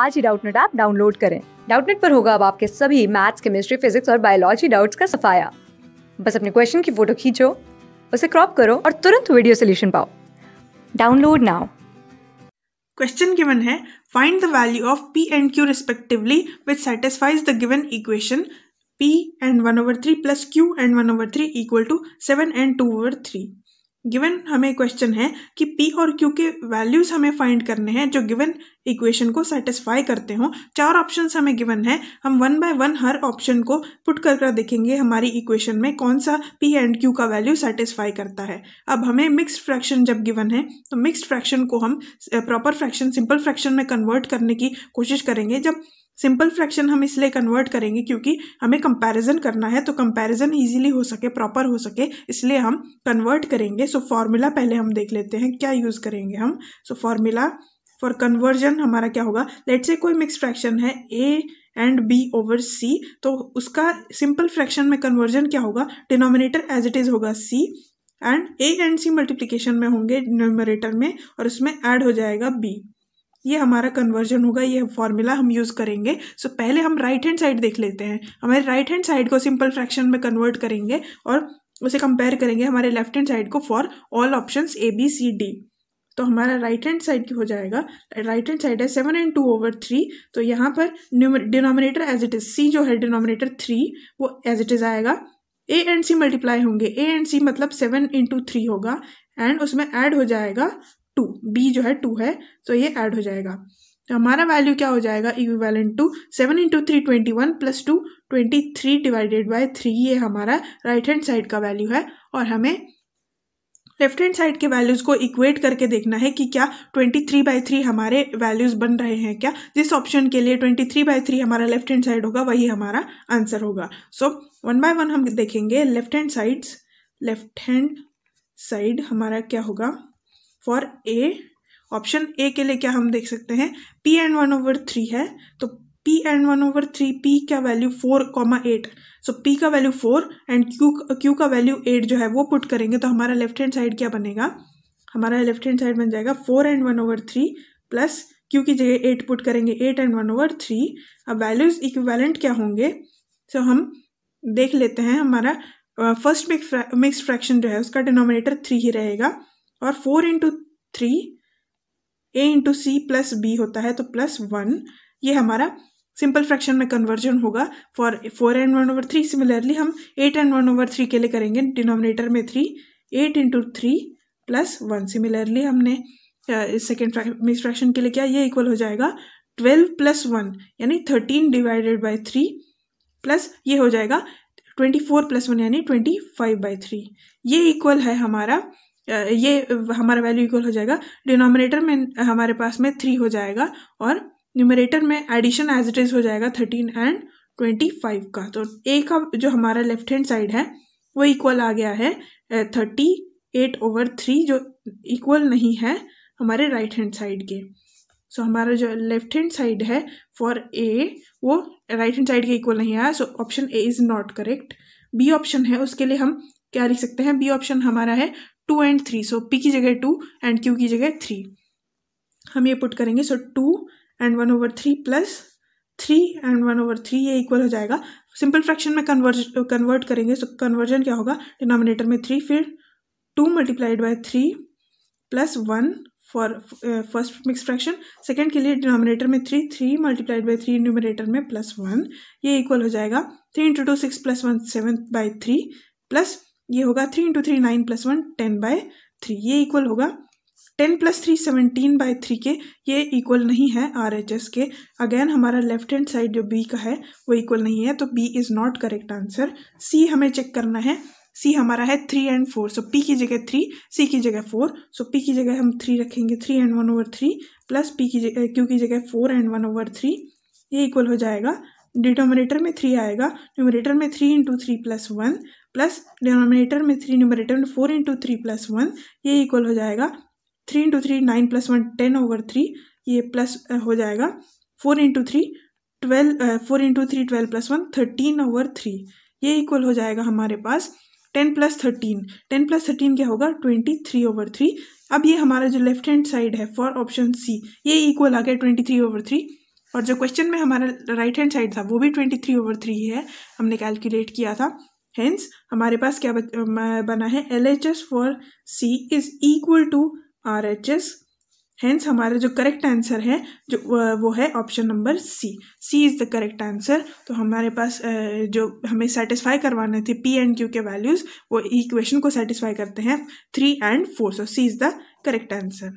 आज ही Doubtnet app download करें डाउटनेट पर होगा अब आपके सभी मैथ्स केमिस्ट्री फिजिक्स और बायोलॉजी डाउट्स का सफाया बस अपने क्वेश्चन की फोटो खींचो उसे क्रॉप करो और तुरंत वीडियो सोल्यूशन पाओ डाउनलोड नाउ Question given है find the value of p and q respectively which satisfies the given equation p and 1 over 3 plus q and 1 over 3 equal to 7 and 2 over 3. Given हमें question है कि P और Q के values हमें find करने हैं जो गिवन इक्वेशन को सेटिस्फाई करते हों चार ऑप्शंस हमें गिवन है हम वन बाय वन हर ऑप्शन को पुट कर कर देखेंगे हमारी इक्वेशन में कौन सा पी एंड क्यू का वैल्यू सेटिस्फाई करता है अब हमें मिक्स्ड फ्रैक्शन जब गिवन है तो मिक्स्ड फ्रैक्शन को हम प्रॉपर फ्रैक्शन सिंपल फ्रैक्शन में कन्वर्ट करने की कोशिश करेंगे जब सिंपल फ्रैक्शन हम इसलिए कन्वर्ट करेंगे क्योंकि हमें कंपैरिजन करना है तो कंपैरिजन इजीली हो सके प्रॉपर हो सके इसलिए हम कन्वर्ट करेंगे सो so, फार्मूला पहले हम देख लेते हैं क्या यूज़ करेंगे हम सो फार्मूला फॉर कन्वर्जन हमारा क्या होगा लेट से कोई मिक्स फ्रैक्शन है A and B over C तो उसका सिंपल फ्रैक्शन में कन्वर्जन क्या होगा डिनोमिनेटर एज इट इज़ होगा C and A and C multiplication में होंगे डिनोमिनेटर में और उसमें ऐड हो जाएगा बी ये हमारा कन्वर्जन होगा ये फॉर्मूला हम यूज़ करेंगे सो so, पहले हम राइट हैंड साइड देख लेते हैं हमारे राइट हैंड साइड को सिंपल फ्रैक्शन में कन्वर्ट करेंगे और उसे कंपेयर करेंगे हमारे लेफ्ट हैंड साइड को for all options A B C D तो हमारा राइट हैंड साइड की हो जाएगा राइट हैंड साइड है seven and two over three तो यहाँ पर denominator as it is C जो है डिनोमिनेटर थ्री वो एज इट इज़ आएगा ए एंड सी मल्टीप्लाई होंगे ए एंड सी मतलब सेवन इंटू थ्री होगा एंड उसमें ऐड हो जाएगा टू बी जो है टू है तो ये ऐड हो जाएगा तो हमारा वैल्यू क्या हो जाएगा equivalent to seven into three twenty one plus two twenty three divided by three ये हमारा राइट हैंड साइड का वैल्यू है और हमें लेफ्ट हैंड साइड के वैल्यूज़ को इक्वेट करके देखना है कि क्या ट्वेंटी थ्री बाई थ्री हमारे वैल्यूज़ बन रहे हैं क्या जिस ऑप्शन के लिए ट्वेंटी थ्री बाई थ्री हमारा लेफ्ट हैंड साइड होगा वही हमारा आंसर होगा सो वन बाय वन हम देखेंगे left hand sides left hand side हमारा क्या होगा फॉर ए ऑप्शन ए के लिए क्या हम देख सकते हैं P and one over three है तो P and one over three P का value four comma eight so P का value four and Q Q का वैल्यू एट जो है वो पुट करेंगे तो हमारा लेफ्ट हैंड साइड क्या बनेगा हमारा लेफ्ट हैंड साइड बन जाएगा four and one over three plus Q की जगह एट पुट करेंगे eight and one over three अब वैल्यूज इक्वेलेंट क्या होंगे सो so, हम देख लेते हैं हमारा फर्स्ट मिक्स फ्रैक्शन जो है उसका डिनोमिनेटर थ्री ही रहेगा और four into three a into c plus b होता है तो प्लस वन ये हमारा सिंपल फ्रैक्शन में कन्वर्जन होगा for four and one over three similarly हम eight and one over three के लिए करेंगे डिनोमिनेटर में three eight into three plus one similarly हमने इस सेकेंड मिक्स फ्रैक्शन के लिए क्या ये इक्वल हो जाएगा ट्वेल्व प्लस वन यानी thirteen divided by three plus ये हो जाएगा ट्वेंटी फोर प्लस वन यानी ट्वेंटी फाइव बाई थ्री ये इक्वल है हमारा ये हमारा वैल्यू इक्वल हो जाएगा डिनोमिनेटर में हमारे पास में थ्री हो जाएगा और न्यूमरेटर में एडिशन एज इट इज़ हो जाएगा थर्टीन एंड ट्वेंटी फाइव का तो ए का जो हमारा लेफ्ट हैंड साइड है वो इक्वल आ गया है थर्टी एट ओवर थ्री जो इक्वल नहीं है हमारे राइट हैंड साइड के सो so, हमारा जो लेफ्ट हैंड साइड है फॉर ए वो राइट हैंड साइड के इक्वल नहीं आया so option a is not correct b option है उसके लिए हम क्या लिख सकते हैं बी ऑप्शन हमारा है two and three so p की जगह टू एंड क्यू की जगह थ्री हम ये पुट करेंगे so two and one over three plus three and one over three ये इक्वल हो जाएगा सिंपल फ्रैक्शन में कन्वर्ज कन्वर्ट करेंगे सो so, कन्वर्जन क्या होगा डिनोमिनेटर में थ्री फिर two multiplied by three plus one for first mix fraction second के लिए डिनोमिनेटर में three three multiplied by three numerator में प्लस वन ये इक्वल हो जाएगा three into two six plus one seven by three plus ये होगा three into three nine plus one ten by three ये इक्वल होगा ten plus three seventeen by three के ये इक्वल नहीं है आर एच एस के अगेन हमारा लेफ्ट हैंड साइड जो बी का है वो इक्वल नहीं है तो b is not correct answer c हमें चेक करना है सी हमारा है three and four so p की जगह थ्री सी की जगह फोर सो पी की जगह हम थ्री रखेंगे three and one over three plus p की जगह क्यू की जगह four and one over three ये इक्वल हो जाएगा डिटोमिनेटर में थ्री आएगा न्यूमिनेटर में three into three plus one plus denominator में थ्री न्यूमरेटर में four into three plus one ये इक्वल हो जाएगा three into three nine plus one ten over three ये प्लस हो जाएगा four into three twelve four into three twelve plus one thirteen over three ये equal हो जाएगा हमारे पास ten plus thirteen ten plus thirteen क्या होगा ट्वेंटी थ्री ओवर थ्री अब ये हमारा जो लेफ्ट हैंड साइड है फॉर ऑप्शन सी ये इक्वल आ गया ट्वेंटी थ्री ओवर थ्री और जो क्वेश्चन में हमारा राइट हैंड साइड था वो भी ट्वेंटी थ्री ओवर थ्री है हमने कैलकुलेट किया था हेंस हमारे पास क्या बना है L H S for c is equal to R H S hence हमारा जो करेक्ट आंसर है जो वो है option number c c is the correct answer तो हमारे पास जो हमें सेटिस्फाई करवाने थे पी एंड क्यू के वैल्यूज़ वो इक्वेशन को सेटिस्फाई करते हैं three and four so c is the correct answer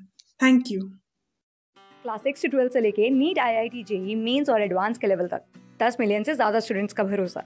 thank you class six से ट्वेल्थ से लेके नीट आई आई टी जेई मेन्स और एडवांस के लेवल तक दस मिलियन से ज़्यादा स्टूडेंट्स का भरोसा